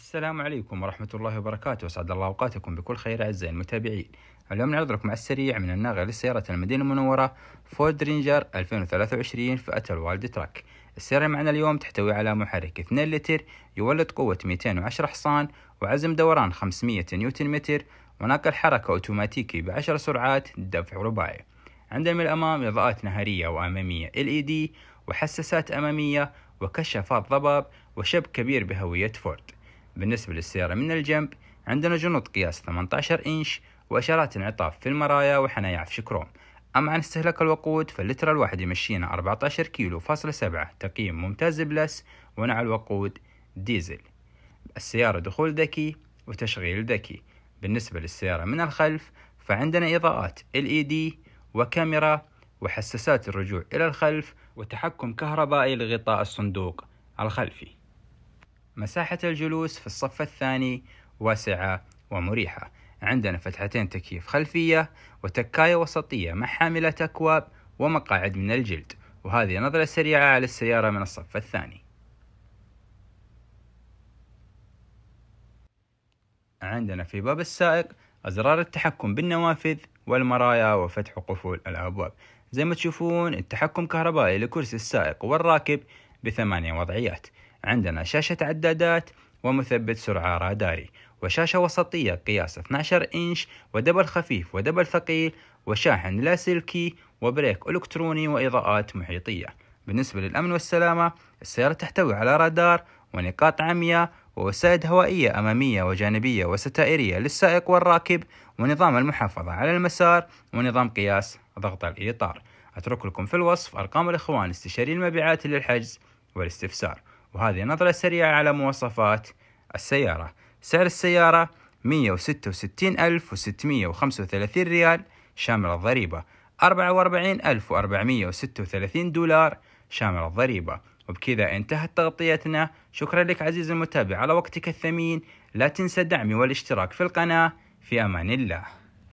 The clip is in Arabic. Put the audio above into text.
السلام عليكم ورحمة الله وبركاته وسعد الله أوقاتكم بكل خير أعزائي المتابعين اليوم نعرض لكم على السريع من الناغة لسيارة المدينة المنورة فورد رينجر 2023 فئة الوالد تراك السيارة معنا اليوم تحتوي على محرك 2 لتر يولد قوة 210 حصان وعزم دوران 500 نيوتن متر وناقل حركة أوتوماتيكي بعشر سرعات دفع رباعي عندنا من الأمام إضاءات نهارية وأمامية LED وحساسات أمامية وكشافات ضباب وشب كبير بهوية فورد بالنسبة للسيارة من الجنب عندنا جنط قياس 18 إنش وإشارات انعطاف في المرايا وحنايا عفش كروم أما عن استهلاك الوقود فاللتر الواحد يمشينا 14 كيلو فاصلة سبعة تقييم ممتاز بلس ونع الوقود ديزل السيارة دخول ذكي وتشغيل ذكي بالنسبة للسيارة من الخلف فعندنا إضاءات LED وكاميرا وحساسات الرجوع إلى الخلف وتحكم كهربائي لغطاء الصندوق الخلفي مساحة الجلوس في الصف الثاني واسعة ومريحة عندنا فتحتين تكييف خلفية وتكاية وسطية مع حاملة أكواب ومقاعد من الجلد وهذه نظرة سريعة على السيارة من الصف الثاني عندنا في باب السائق أزرار التحكم بالنوافذ والمرايا وفتح قفول الأبواب زي ما تشوفون التحكم كهربائي لكرسي السائق والراكب بثمانية وضعيات عندنا شاشة عدادات ومثبت سرعة راداري وشاشة وسطية قياس 12 إنش ودبل خفيف ودبل ثقيل وشاحن لاسلكي وبريك إلكتروني وإضاءات محيطية بالنسبة للأمن والسلامة السيارة تحتوي على رادار ونقاط عمياء ووسائد هوائية أمامية وجانبية وستائرية للسائق والراكب ونظام المحافظة على المسار ونظام قياس ضغط الإطار أترك لكم في الوصف أرقام الإخوان استشاري المبيعات للحجز والاستفسار وهذه نظرة سريعة على مواصفات السيارة سعر السيارة 166635 ريال شامل الضريبة 44436 دولار شامل الضريبة وبكذا انتهت تغطيتنا شكرا لك عزيزي المتابع على وقتك الثمين لا تنسى دعمي والاشتراك في القناة في أمان الله